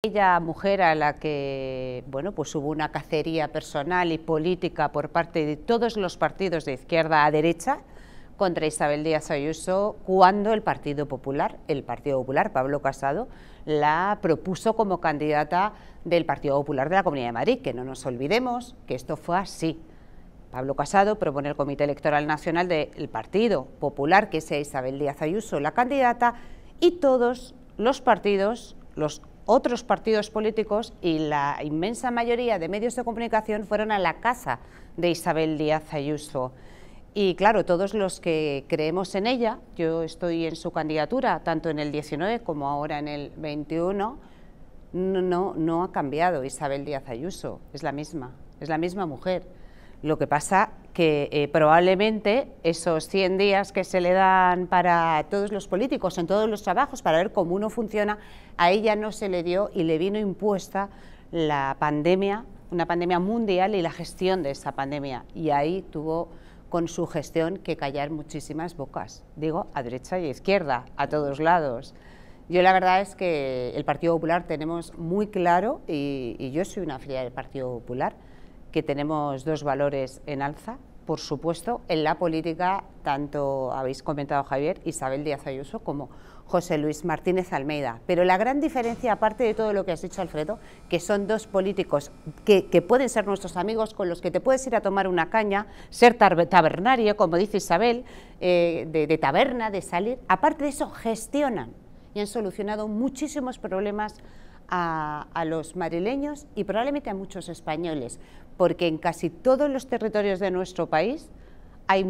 Aquella mujer a la que bueno, pues hubo una cacería personal y política por parte de todos los partidos de izquierda a derecha contra Isabel Díaz Ayuso cuando el Partido Popular, el Partido Popular, Pablo Casado, la propuso como candidata del Partido Popular de la Comunidad de Madrid, que no nos olvidemos que esto fue así. Pablo Casado propone el Comité Electoral Nacional del Partido Popular que sea Isabel Díaz Ayuso la candidata y todos los partidos, los otros partidos políticos y la inmensa mayoría de medios de comunicación fueron a la casa de Isabel Díaz Ayuso. Y claro, todos los que creemos en ella, yo estoy en su candidatura, tanto en el 19 como ahora en el 21, no, no, ha cambiado Isabel Díaz Ayuso, es la misma, es la misma mujer. Lo que pasa que eh, probablemente esos 100 días que se le dan para todos los políticos en todos los trabajos para ver cómo uno funciona, a ella no se le dio y le vino impuesta la pandemia, una pandemia mundial y la gestión de esa pandemia. Y ahí tuvo con su gestión que callar muchísimas bocas, digo, a derecha y a izquierda, a todos lados. Yo la verdad es que el Partido Popular tenemos muy claro, y, y yo soy una fría del Partido Popular, que tenemos dos valores en alza, por supuesto, en la política, tanto habéis comentado Javier, Isabel Díaz Ayuso, como José Luis Martínez Almeida. Pero la gran diferencia, aparte de todo lo que has dicho, Alfredo, que son dos políticos que, pueden ser nuestros amigos, con los que te puedes ir a tomar una caña, ser tabernario, como dice Isabel, eh, de, de taberna, de salir. Aparte de eso, gestionan y han solucionado muchísimos problemas a, los marileños y probablemente a muchos españoles, porque en casi todos los territorios de nuestro país hay